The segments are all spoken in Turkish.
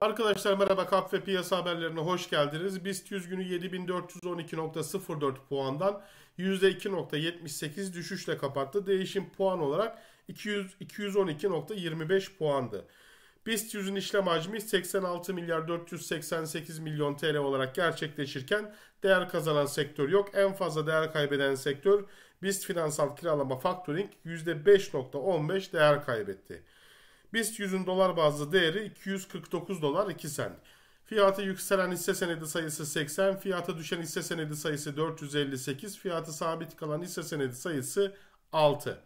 Arkadaşlar merhaba KAP ve piyasa haberlerine hoş geldiniz. BIST 100 günü 7412.04 puandan %2.78 düşüşle kapattı. Değişim puan olarak 200, 212.25 puandı. BIST 100'ün işlem hacmi 86 milyar 488 milyon TL olarak gerçekleşirken değer kazanan sektör yok. En fazla değer kaybeden sektör BIST finansal kiralama factoring %5.15 değer kaybetti. BIST 100'ün dolar bazlı değeri 249 dolar 2 sent. Fiyatı yükselen hisse senedi sayısı 80, fiyatı düşen hisse senedi sayısı 458, fiyatı sabit kalan hisse senedi sayısı 6.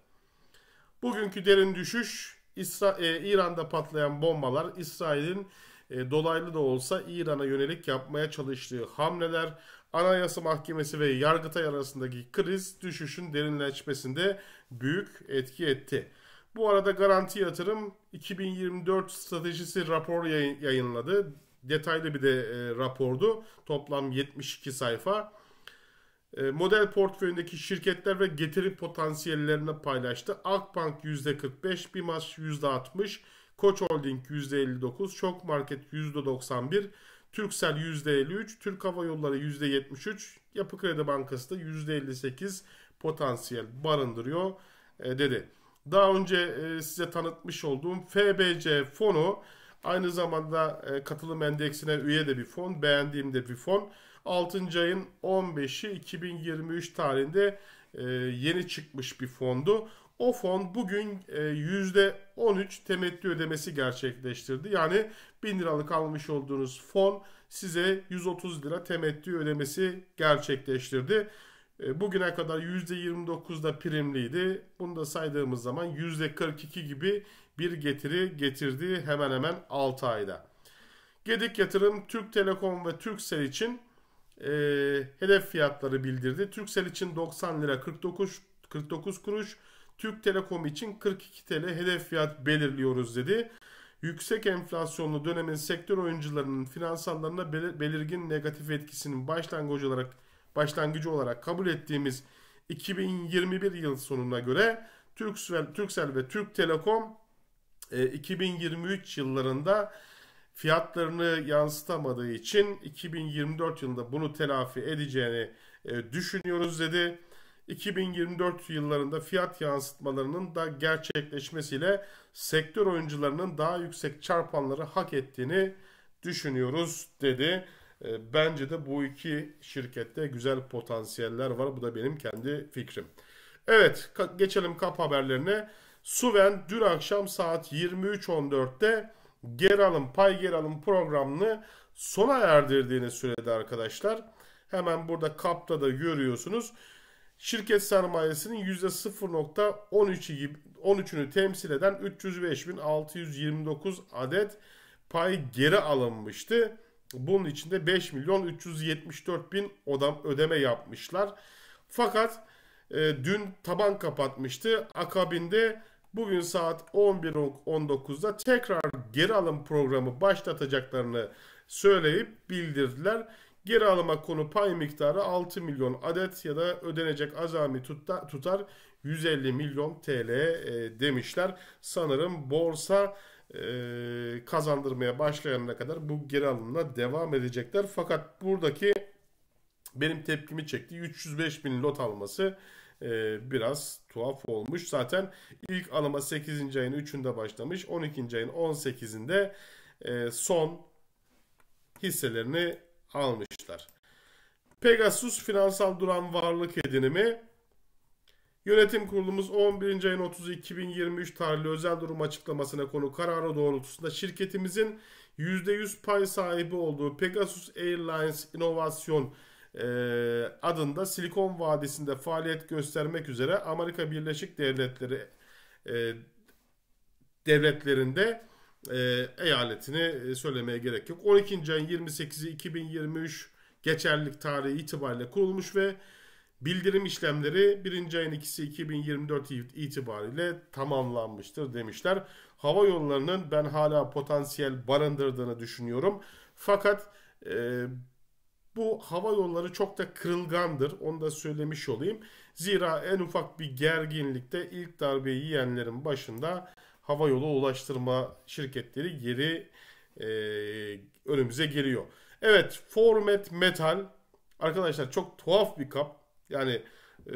Bugünkü derin düşüş İsra e, İran'da patlayan bombalar, İsrail'in e, dolaylı da olsa İran'a yönelik yapmaya çalıştığı hamleler, Anayasa Mahkemesi ve Yargıtay arasındaki kriz düşüşün derinleşmesinde büyük etki etti. Bu arada Garanti Yatırım 2024 stratejisi rapor yayınladı. Detaylı bir de e, rapordu. Toplam 72 sayfa. E, model portföyündeki şirketler ve getiri potansiyellerini paylaştı. Akbank %45, Bimas %60, Koç Holding %59, Çok Market %91, Türksel %53, Türk Hava Yolları %73, Yapı Kredi Bankası da %58 potansiyel barındırıyor e, dedi. Daha önce e, size tanıtmış olduğum FBC fonu aynı zamanda e, katılım endeksine üye de bir fon, beğendiğim de bir fon. 6. ayın 15'i 2023 tarihinde e, yeni çıkmış bir fondu. O fon bugün e, %13 temettü ödemesi gerçekleştirdi. Yani 1000 liralık almış olduğunuz fon size 130 lira temettü ödemesi gerçekleştirdi. E, bugüne kadar %29'da primliydi. Bunu da saydığımız zaman %42 gibi bir getiri getirdi hemen hemen 6 ayda. Gedik Yatırım Türk Telekom ve Türksel için e, hedef fiyatları bildirdi. Türksel için 90 lira 49 49 kuruş, Türk Telekom için 42 TL hedef fiyat belirliyoruz dedi. Yüksek enflasyonlu dönemin sektör oyuncularının finansallarına belirgin negatif etkisinin başlangıcı olarak başlangıcı olarak kabul ettiğimiz 2021 yıl sonuna göre Türksel, Türksel ve Türk Telekom 2023 e, yıllarında fiyatlarını yansıtamadığı için 2024 yılında bunu telafi edeceğini e, düşünüyoruz dedi. 2024 yıllarında fiyat yansıtmalarının da gerçekleşmesiyle sektör oyuncularının daha yüksek çarpanları hak ettiğini düşünüyoruz dedi. E, bence de bu iki şirkette güzel potansiyeller var. Bu da benim kendi fikrim. Evet geçelim kap haberlerine. Suven dün akşam saat 23.14'te geri alım pay geri alım programını sona erdirdiğini söyledi arkadaşlar. Hemen burada kapta da görüyorsunuz. Şirket sermayesinin %0.13'ü gibi 13'ünü temsil eden 305.629 adet pay geri alınmıştı. Bunun içinde 5 milyon 374 bin odam, ödeme yapmışlar. Fakat e, dün taban kapatmıştı. Akabinde bugün saat 11.19'da tekrar geri alım programı başlatacaklarını söyleyip bildirdiler. Geri alıma konu pay miktarı 6 milyon adet ya da ödenecek azami tutar 150 milyon TL e, demişler. Sanırım borsa kazandırmaya başlayana kadar bu geri alımla devam edecekler. Fakat buradaki benim tepkimi çekti. 305 bin lot alması biraz tuhaf olmuş. Zaten ilk alıma 8. ayın 3'ünde başlamış. 12. ayın 18'inde e, son hisselerini almışlar. Pegasus finansal duran varlık edinimi Yönetim Kurulumuz 11. ayın 30'u 2023 tarihli özel durum açıklamasına konu kararı doğrultusunda şirketimizin %100 pay sahibi olduğu Pegasus Airlines İnovasyon e, adında Silikon Vadisi'nde faaliyet göstermek üzere Amerika Birleşik Devletleri e, devletlerinde e, eyaletini e, söylemeye gerek yok. 12. ayın 28'i 2023 geçerlilik tarihi itibariyle kurulmuş ve Bildirim işlemleri 1. ayın 2'si 2024 itibariyle tamamlanmıştır demişler. Hava yollarının ben hala potansiyel barındırdığını düşünüyorum. Fakat e, bu hava yolları çok da kırılgandır. Onu da söylemiş olayım. Zira en ufak bir gerginlikte ilk darbeyi yiyenlerin başında hava yolu ulaştırma şirketleri geri e, önümüze geliyor. Evet Format Metal arkadaşlar çok tuhaf bir kap. Yani e,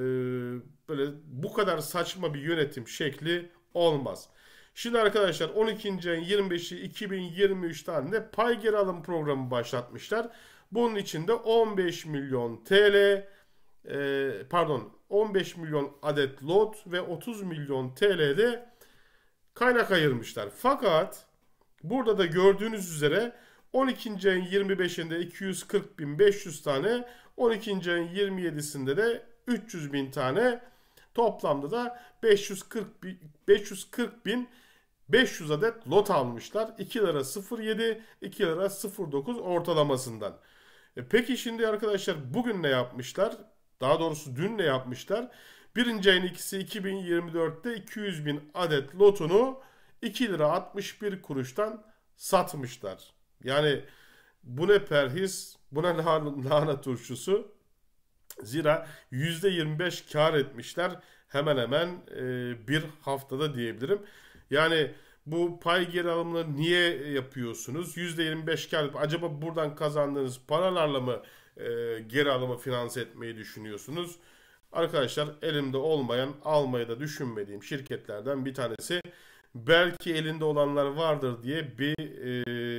böyle bu kadar saçma bir yönetim şekli olmaz. Şimdi arkadaşlar 12. ayın 25'i 2023 tarihinde pay geri alım programı başlatmışlar. Bunun içinde 15 milyon TL e, pardon 15 milyon adet lot ve 30 milyon TL'de kaynak ayırmışlar. Fakat burada da gördüğünüz üzere 12. ayın 25'inde 240.500 tane. 12. ayın 27'sinde de 300.000 tane. Toplamda da 540 bin, 540 adet lot almışlar. 2 lira 07, 2 lira 09 ortalamasından. E peki şimdi arkadaşlar bugün ne yapmışlar? Daha doğrusu dün ne yapmışlar? Birinci ayın ikisi 2024'te 200 bin adet lotunu 2 lira 61 kuruştan satmışlar. Yani bu ne perhis, bu ne lahana turşusu. Zira %25 kar etmişler hemen hemen e, bir haftada diyebilirim. Yani bu pay geri alımları niye yapıyorsunuz? %25 kar acaba buradan kazandığınız paralarla mı e, geri alımı finanse etmeyi düşünüyorsunuz? Arkadaşlar elimde olmayan almayı da düşünmediğim şirketlerden bir tanesi belki elinde olanlar vardır diye bir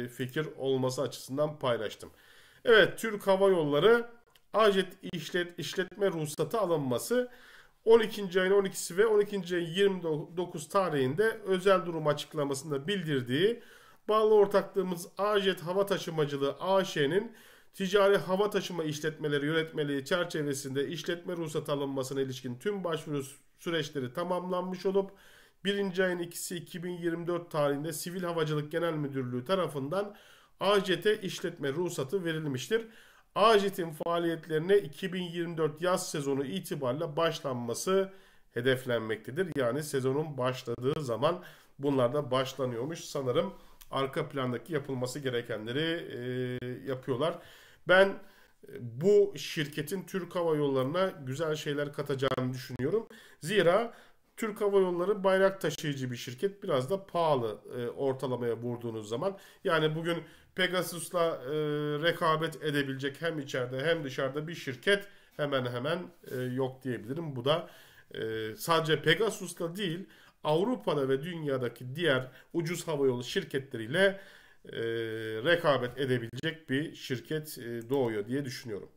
e, fikir olması açısından paylaştım. Evet Türk Hava Yolları acet işlet, işletme ruhsatı alınması 12. ayın 12'si ve 12. ayın 29 tarihinde özel durum açıklamasında bildirdiği bağlı ortaklığımız Ajet Hava Taşımacılığı AŞ'nin ticari hava taşıma işletmeleri yönetmeliği çerçevesinde işletme ruhsatı alınmasına ilişkin tüm başvuru süreçleri tamamlanmış olup Birinci ayın ikisi 2024 tarihinde Sivil Havacılık Genel Müdürlüğü tarafından Ajet'e işletme ruhsatı verilmiştir. Ajet'in faaliyetlerine 2024 yaz sezonu itibariyle başlanması hedeflenmektedir. Yani sezonun başladığı zaman bunlar da başlanıyormuş. Sanırım arka plandaki yapılması gerekenleri e, yapıyorlar. Ben bu şirketin Türk Hava Yolları'na güzel şeyler katacağını düşünüyorum. Zira Türk Hava Yolları bayrak taşıyıcı bir şirket. Biraz da pahalı e, ortalamaya vurduğunuz zaman. Yani bugün Pegasus'la e, rekabet edebilecek hem içeride hem dışarıda bir şirket hemen hemen e, yok diyebilirim. Bu da e, sadece Pegasus'la değil Avrupa'da ve dünyadaki diğer ucuz havayolu şirketleriyle e, rekabet edebilecek bir şirket e, doğuyor diye düşünüyorum.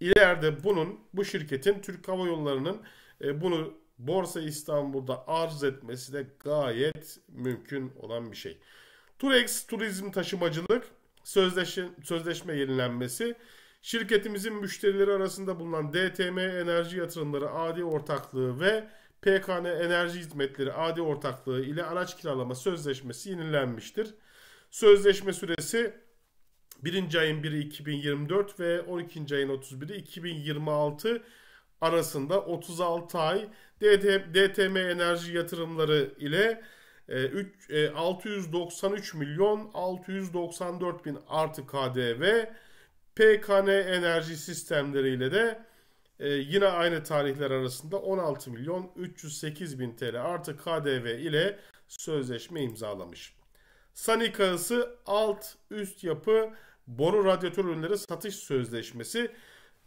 İleride bunun, bu şirketin Türk Hava Yolları'nın e, bunu Borsa İstanbul'da arz etmesi de gayet mümkün olan bir şey. Turex Turizm Taşımacılık sözleşme, sözleşme yenilenmesi şirketimizin müşterileri arasında bulunan DTM Enerji Yatırımları Adi Ortaklığı ve PKN Enerji Hizmetleri Adi Ortaklığı ile araç kiralama sözleşmesi yenilenmiştir. Sözleşme süresi 1. ayın 1'i 2024 ve 12. ayın 31'i 2026 arasında 36 ay DTM Enerji Yatırımları ile 693 e, e, milyon 694 bin artı KDV PKN enerji Sistemleri ile de e, yine aynı tarihler arasında 16 milyon 308 bin TL artı KDV ile sözleşme imzalamış. Sanik ağısı alt üst yapı boru radyatör ürünleri satış sözleşmesi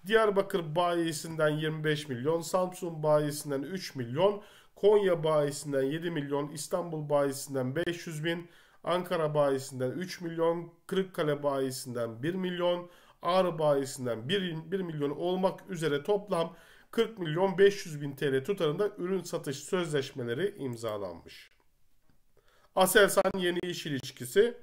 Diyarbakır bayisinden 25 milyon, Samsun bayisinden 3 milyon, Konya bayisinden 7 milyon, İstanbul bayisinden 500 bin, Ankara bayisinden 3 milyon, Kırıkkale bayisinden 1 milyon, Ağrı bayisinden 1, 1 milyon olmak üzere toplam 40 milyon 500 bin TL tutarında ürün satış sözleşmeleri imzalanmış. Aselsan yeni iş ilişkisi.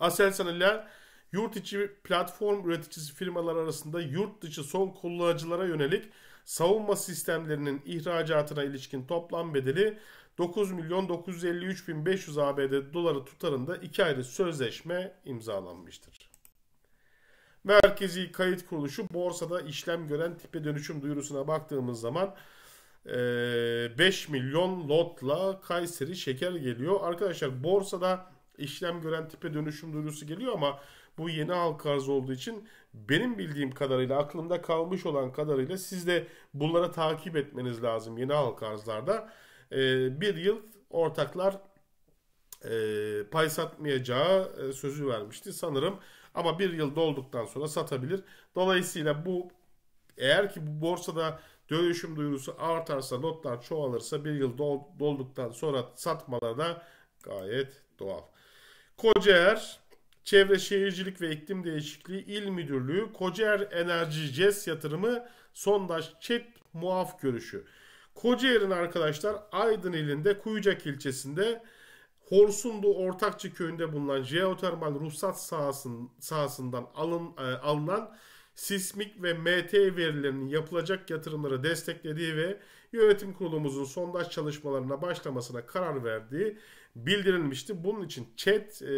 Aselsan ile yurt içi platform üreticisi firmalar arasında yurt dışı son kullanıcılara yönelik savunma sistemlerinin ihracatına ilişkin toplam bedeli 9 milyon 953 bin 500 ABD doları tutarında iki ayrı sözleşme imzalanmıştır. Merkezi Kayıt Kuruluşu borsada işlem gören tipe dönüşüm duyurusuna baktığımız zaman 5 e, milyon lotla Kayseri şeker geliyor. Arkadaşlar borsada işlem gören tipe dönüşüm duyurusu geliyor ama bu yeni halk arzı olduğu için benim bildiğim kadarıyla aklımda kalmış olan kadarıyla siz de bunlara takip etmeniz lazım yeni halk arzlarda. Ee, bir yıl ortaklar e, pay satmayacağı e, sözü vermişti sanırım. Ama bir yıl dolduktan sonra satabilir. Dolayısıyla bu eğer ki bu borsada dönüşüm duyurusu artarsa lotlar çoğalırsa bir yıl dolduktan sonra satmaları da gayet doğal. Kocaer Çevre Şehircilik ve İklim Değişikliği İl Müdürlüğü Kocaer Enerji CES yatırımı sondaj çet muaf görüşü. Kocaer'in arkadaşlar Aydın ilinde Kuyucak ilçesinde Horsunlu Ortakçı köyünde bulunan jeotermal ruhsat sahasın, sahasından alın, e, alınan sismik ve MT verilerinin yapılacak yatırımları desteklediği ve yönetim kurulumuzun sondaj çalışmalarına başlamasına karar verdiği bildirilmişti. Bunun için chat e,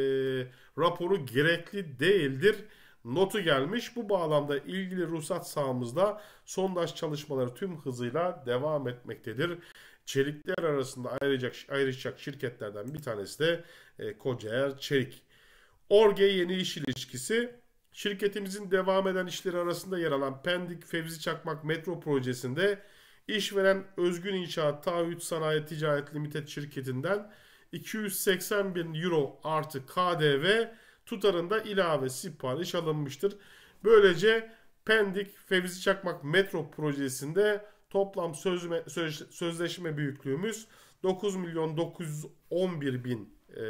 raporu gerekli değildir notu gelmiş. Bu bağlamda ilgili ruhsat sahamızda sondaj çalışmaları tüm hızıyla devam etmektedir. Çelikler arasında ayrıcak, ayrışacak şirketlerden bir tanesi de e, Kocaer Çelik. Orge yeni iş ilişkisi şirketimizin devam eden işleri arasında yer alan Pendik Fevzi Çakmak Metro projesinde işveren Özgün İnşaat Taahhüt Sanayi Ticaret Limited şirketinden 280 bin euro artı KDV tutarında ilave sipariş alınmıştır. Böylece Pendik Fevzi Çakmak Metro projesinde toplam sözme, söz, sözleşme büyüklüğümüz 9 milyon 911 bin e,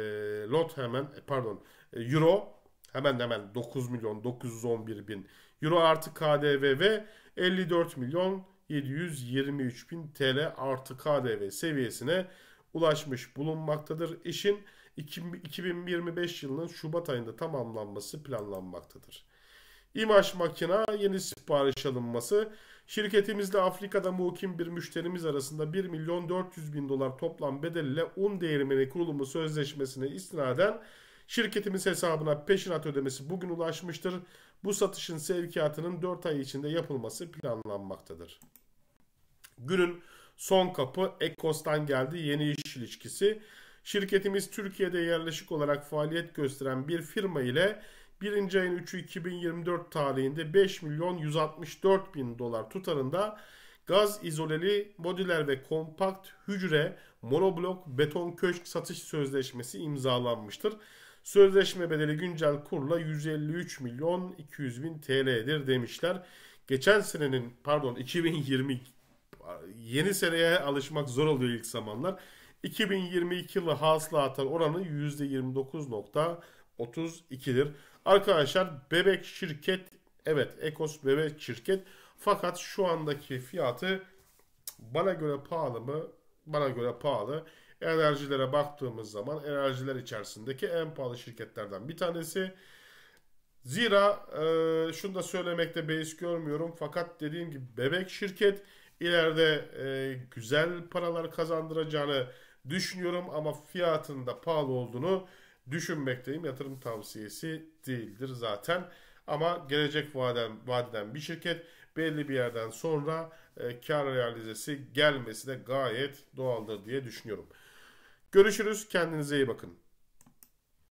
lot hemen e, pardon e, euro hemen hemen 9 milyon 911 bin euro artı KDV ve 54 milyon 723 bin TL artı KDV seviyesine ulaşmış bulunmaktadır. İşin 2025 yılının Şubat ayında tamamlanması planlanmaktadır. İmaş makina yeni sipariş alınması. Şirketimizle Afrika'da mukim bir müşterimiz arasında 1 milyon 400 bin dolar toplam bedelle un değirmeni kurulumu sözleşmesine istinaden şirketimiz hesabına peşinat ödemesi bugün ulaşmıştır. Bu satışın sevkiyatının 4 ay içinde yapılması planlanmaktadır. Günün Son kapı Ekos'tan geldi yeni iş ilişkisi. Şirketimiz Türkiye'de yerleşik olarak faaliyet gösteren bir firma ile 1. ayın 3'ü 2024 tarihinde 5 milyon 164 bin dolar tutarında gaz izoleli modüler ve kompakt hücre monoblok beton köşk satış sözleşmesi imzalanmıştır. Sözleşme bedeli güncel kurla 153 milyon 200 bin TL'dir demişler. Geçen senenin pardon 2020 yeni seneye alışmak zor oluyor ilk zamanlar. 2022 yılı hasıla atan oranı %29.32'dir. Arkadaşlar bebek şirket evet Ekos bebek şirket fakat şu andaki fiyatı bana göre pahalı mı? Bana göre pahalı. Enerjilere baktığımız zaman enerjiler içerisindeki en pahalı şirketlerden bir tanesi. Zira e, şunu da söylemekte beis görmüyorum. Fakat dediğim gibi bebek şirket ileride e, güzel paralar kazandıracağını düşünüyorum ama fiyatının da pahalı olduğunu düşünmekteyim. Yatırım tavsiyesi değildir zaten. Ama gelecek vaden, vadeden bir şirket belli bir yerden sonra e, kar realizesi gelmesi de gayet doğaldır diye düşünüyorum. Görüşürüz. Kendinize iyi bakın.